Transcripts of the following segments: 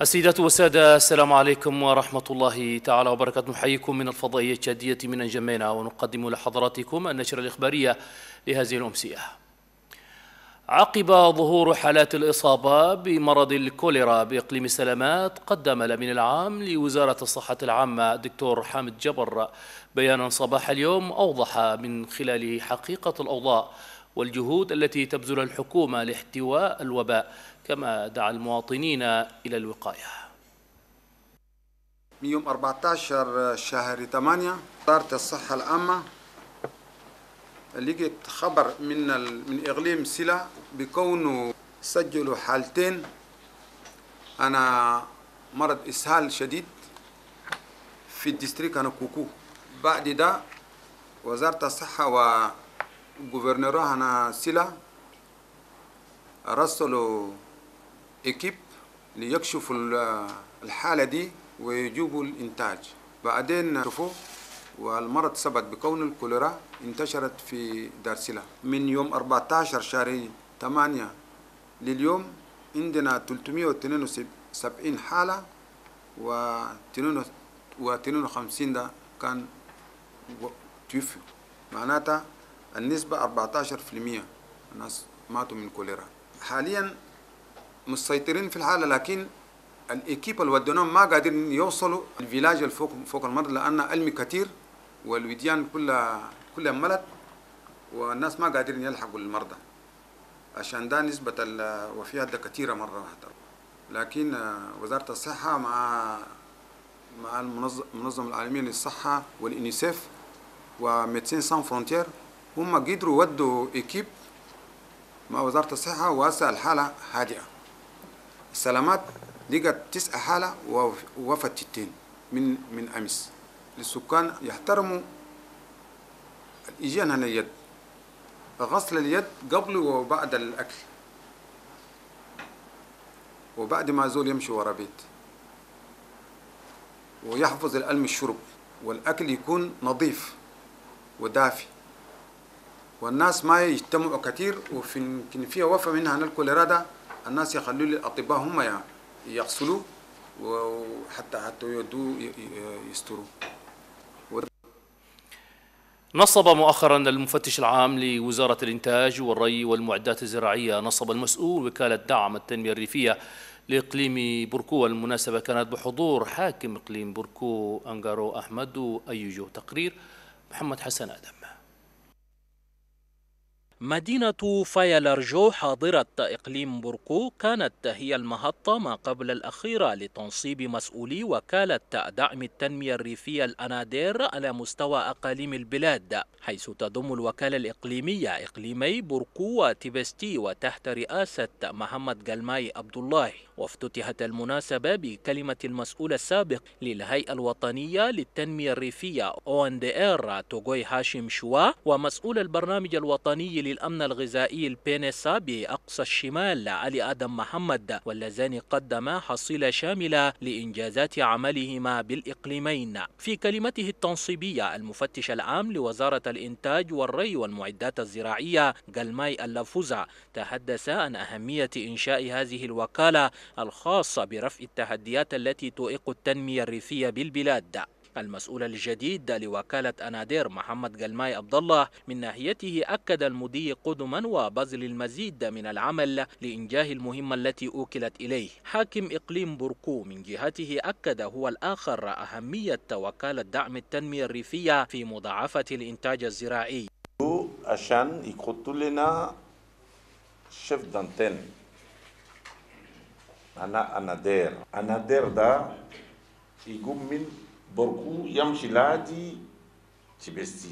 السيدات والسادة السلام عليكم ورحمة الله تعالى وبركاته نحييكم من الفضائية الشادية من أنجمينا ونقدم لحضراتكم النشرة الإخبارية لهذه الأمسية عقب ظهور حالات الإصابة بمرض الكوليرا بإقليم السلامات قدم الأمين العام لوزارة الصحة العامة دكتور حامد جبر بيانا صباح اليوم أوضح من خلاله حقيقة الأوضاع والجهود التي تبذلها الحكومة لاحتواء الوباء كما دعا المواطنين إلى الوقاية من يوم 14 شهر 8 وزارة الصحة العامة لقيت خبر من من إقليم سلا بكونه سجلوا حالتين أنا مرض إسهال شديد في الدستريك أنا كوكو بعد ده وزارة الصحة و gouverneur hana sila رسلوا ايكيب ليكشفوا الحاله دي ويجيبوا الانتاج بعدين شوفوا والمرض ثبت بكون الكوليرا انتشرت في دارسلا من يوم 14 شهر 8 لليوم عندنا 372 حالة و 52 ده كان توفي معناتها النسبة 14% ناس ماتوا من كوليرا حاليا مسيطرين في الحالة لكن الإكيب اللي ودونهم ما قادرين يوصلوا الفيلاج الفوق فوق المرض لأن ألمي كثير والوديان كلها كلها ملت والناس ما قادرين يلحقوا المرضى عشان ده نسبة الوفيات ده كثيرة مرة واحدة لكن آه، وزارة الصحة مع مع المنظمة العالمية للصحة واليونيسيف وميدسين سان فرونتير هم قدروا ودوا إكيب مع وزاره الصحه وهسه الحاله هادئه السلامات لقت تسع حالة ووفت ستين من من أمس للسكان يحترموا الإجانة اليد غسل اليد قبل وبعد الأكل وبعد ما زول يمشي ورا بيت ويحفظ الألم الشرب والأكل يكون نظيف ودافي والناس ما يجتمعوا كثير وفي يمكن فيها وفاه منها الكوليرا ده الناس يخلوا الاطباء هم يغسلوا وحتى حتى يودوا يستروا نصب مؤخرا المفتش العام لوزارة الإنتاج والري والمعدات الزراعية نصب المسؤول وكالة دعم التنمية الريفية لإقليم بركو والمناسبة كانت بحضور حاكم إقليم بركو أنجارو أحمد أيجو تقرير محمد حسن آدم مدينة فيلرجو حاضرة إقليم بورقو كانت هي المحطة ما قبل الأخيرة لتنصيب مسؤولي وكالة دعم التنمية الريفية الأنادير على مستوى أقاليم البلاد حيث تضم الوكالة الإقليمية إقليمي بورقو وتبستي وتحت رئاسة محمد جلماي عبد الله وافتتحت المناسبة بكلمة المسؤول السابق للهيئة الوطنية للتنمية الريفية إر توغوي هاشم شوا ومسؤول البرنامج الوطني وكيل الأمن الغذائي البينسا بأقصى الشمال علي آدم محمد واللذان قدما حصيلة شاملة لإنجازات عملهما بالإقليمين في كلمته التنصيبية المفتش العام لوزارة الإنتاج والري والمعدات الزراعية جلماي اللفوزة تحدث عن أهمية إنشاء هذه الوكالة الخاصة برفع التحديات التي توئق التنمية الريفية بالبلاد المسؤول الجديد لوكالة أنادير محمد جلماي عبد الله من ناحيته أكد المضي قدما وبذل المزيد من العمل لإنجاه المهمة التي أوكلت إليه حاكم إقليم بركو من جهته أكد هو الآخر أهمية وكالة دعم التنمية الريفية في مضاعفة الإنتاج الزراعي عشان يحطوا لنا شيف دانتين أنا أنادير أنادير ده يقوم من borku Yamchiladi, tibesti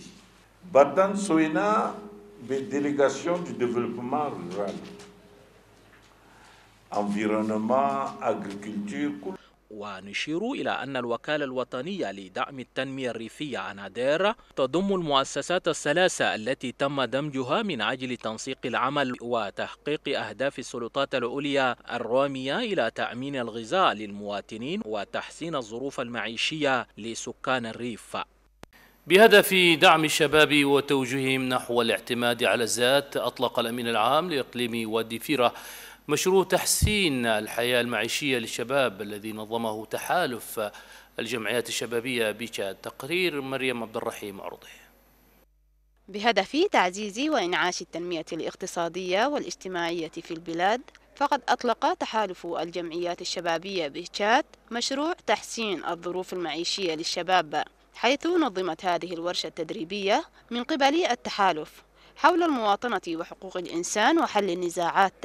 badan soina be délégation du développement rural environnement agriculture ونشير إلى أن الوكالة الوطنية لدعم التنمية الريفية عنادير تضم المؤسسات الثلاثة التي تم دمجها من أجل تنسيق العمل وتحقيق أهداف السلطات العليا الرامية إلى تأمين الغذاء للمواطنين وتحسين الظروف المعيشية لسكان الريف بهدف دعم الشباب وتوجيههم نحو الاعتماد على الذات أطلق الأمين العام لإقليم وادي فيرة مشروع تحسين الحياة المعيشية للشباب الذي نظمه تحالف الجمعيات الشبابية بتشاد تقرير مريم عبد الرحيم عرضه بهدف تعزيز وإنعاش التنمية الاقتصادية والاجتماعية في البلاد فقد أطلق تحالف الجمعيات الشبابية بتشاد مشروع تحسين الظروف المعيشية للشباب حيث نظمت هذه الورشة التدريبية من قبل التحالف حول المواطنة وحقوق الإنسان وحل النزاعات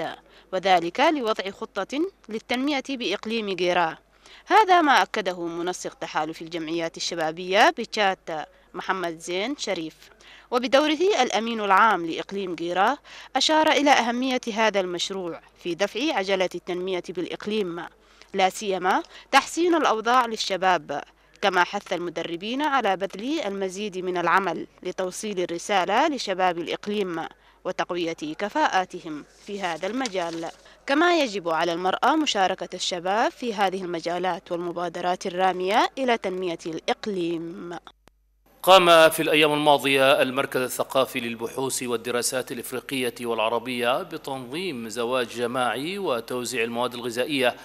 وذلك لوضع خطة للتنمية بإقليم جيرا هذا ما أكده منسق تحالف الجمعيات الشبابية بتشات محمد زين شريف وبدوره الأمين العام لإقليم جيرا أشار إلى أهمية هذا المشروع في دفع عجلة التنمية بالإقليم لا سيما تحسين الأوضاع للشباب كما حث المدربين على بذل المزيد من العمل لتوصيل الرسالة لشباب الإقليم وتقوية كفاءاتهم في هذا المجال كما يجب على المرأة مشاركة الشباب في هذه المجالات والمبادرات الرامية إلى تنمية الإقليم قام في الأيام الماضية المركز الثقافي للبحوث والدراسات الإفريقية والعربية بتنظيم زواج جماعي وتوزيع المواد الغذائية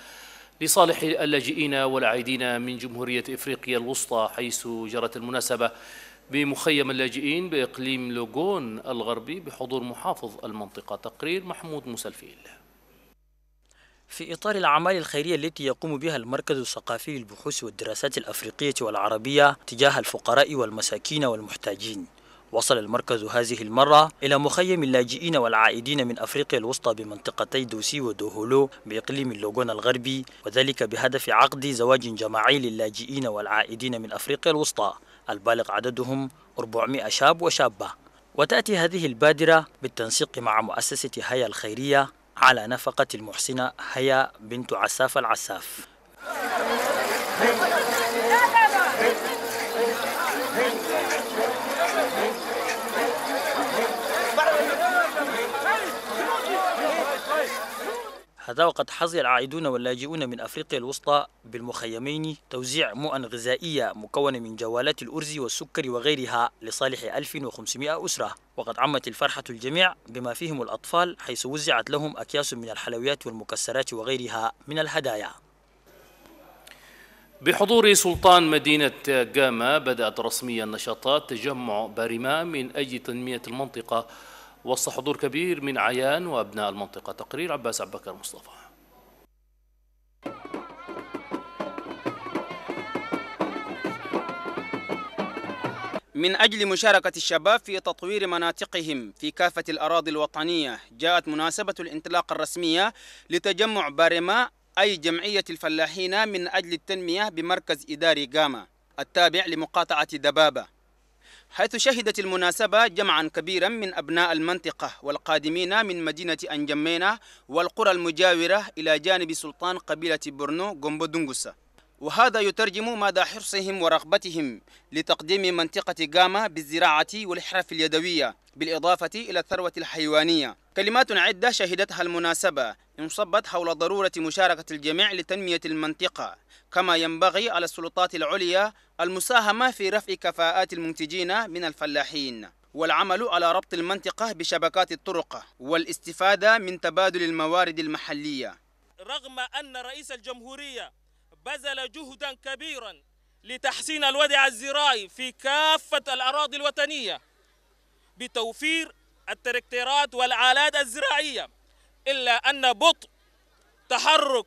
لصالح اللاجئين والعائدين من جمهورية إفريقيا الوسطى حيث جرت المناسبة بمخيم اللاجئين بإقليم لوغون الغربي بحضور محافظ المنطقة تقرير محمود مسلفيل في إطار الأعمال الخيرية التي يقوم بها المركز الثقافي للبحوث والدراسات الأفريقية والعربية تجاه الفقراء والمساكين والمحتاجين وصل المركز هذه المرة إلى مخيم اللاجئين والعائدين من أفريقيا الوسطى بمنطقتي دوسي ودوهولو بإقليم اللوغون الغربي وذلك بهدف عقد زواج جماعي للاجئين والعائدين من أفريقيا الوسطى البالغ عددهم 400 شاب وشابة وتأتي هذه البادرة بالتنسيق مع مؤسسة هيا الخيرية على نفقة المحسنة هيا بنت عساف العساف هذا وقد حظي العائدون واللاجئون من أفريقيا الوسطى بالمخيمين توزيع مؤن غذائية مكونة من جوالات الأرز والسكر وغيرها لصالح 1500 أسرة وقد عمت الفرحة الجميع بما فيهم الأطفال حيث وزعت لهم أكياس من الحلويات والمكسرات وغيرها من الهدايا بحضور سلطان مدينة جاما بدأت رسميا نشاطات تجمع بارما من أجل تنمية المنطقة وسط حضور كبير من عيان وأبناء المنطقة تقرير عباس عبكر مصطفى من أجل مشاركة الشباب في تطوير مناطقهم في كافة الأراضي الوطنية جاءت مناسبة الانطلاق الرسمية لتجمع بارما أي جمعية الفلاحين من أجل التنمية بمركز إداري جاما التابع لمقاطعة دبابة حيث شهدت المناسبة جمعا كبيرا من أبناء المنطقة والقادمين من مدينة أنجمينة والقرى المجاورة إلى جانب سلطان قبيلة برنو غومبودونغوسا وهذا يترجم مدى حرصهم ورغبتهم لتقديم منطقة غاما بالزراعة والحرف اليدوية بالإضافة إلى الثروة الحيوانية كلمات عدة شهدتها المناسبة انصبت حول ضرورة مشاركة الجميع لتنمية المنطقة كما ينبغي على السلطات العليا المساهمة في رفع كفاءات المنتجين من الفلاحين والعمل على ربط المنطقة بشبكات الطرق والاستفادة من تبادل الموارد المحلية رغم أن رئيس الجمهورية بذل جهدا كبيرا لتحسين الوضع الزراعي في كافة الأراضي الوطنية بتوفير التركتيرات والآلات الزراعية إلا أن بطء تحرك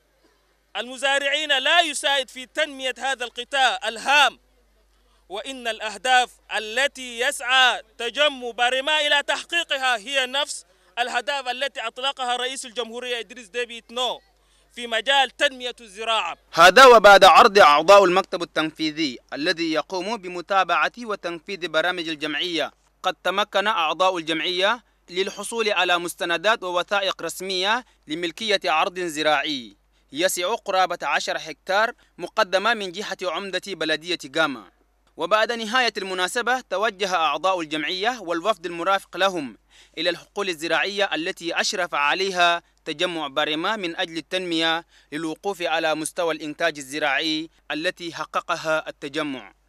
المزارعين لا يساعد في تنمية هذا القطاع الهام وإن الأهداف التي يسعى تجمع بارما إلى تحقيقها هي نفس الأهداف التي أطلقها رئيس الجمهورية إدريس ديبيت نو في مجال تنمية الزراعة هذا وبعد عرض أعضاء المكتب التنفيذي الذي يقوم بمتابعة وتنفيذ برامج الجمعية قد تمكن أعضاء الجمعية للحصول على مستندات ووثائق رسمية لملكية عرض زراعي يسع قرابة 10 هكتار مقدمة من جهة عمدة بلدية جاما وبعد نهاية المناسبة توجه أعضاء الجمعية والوفد المرافق لهم إلى الحقول الزراعية التي أشرف عليها تجمع بارما من أجل التنمية للوقوف على مستوى الإنتاج الزراعي التي حققها التجمع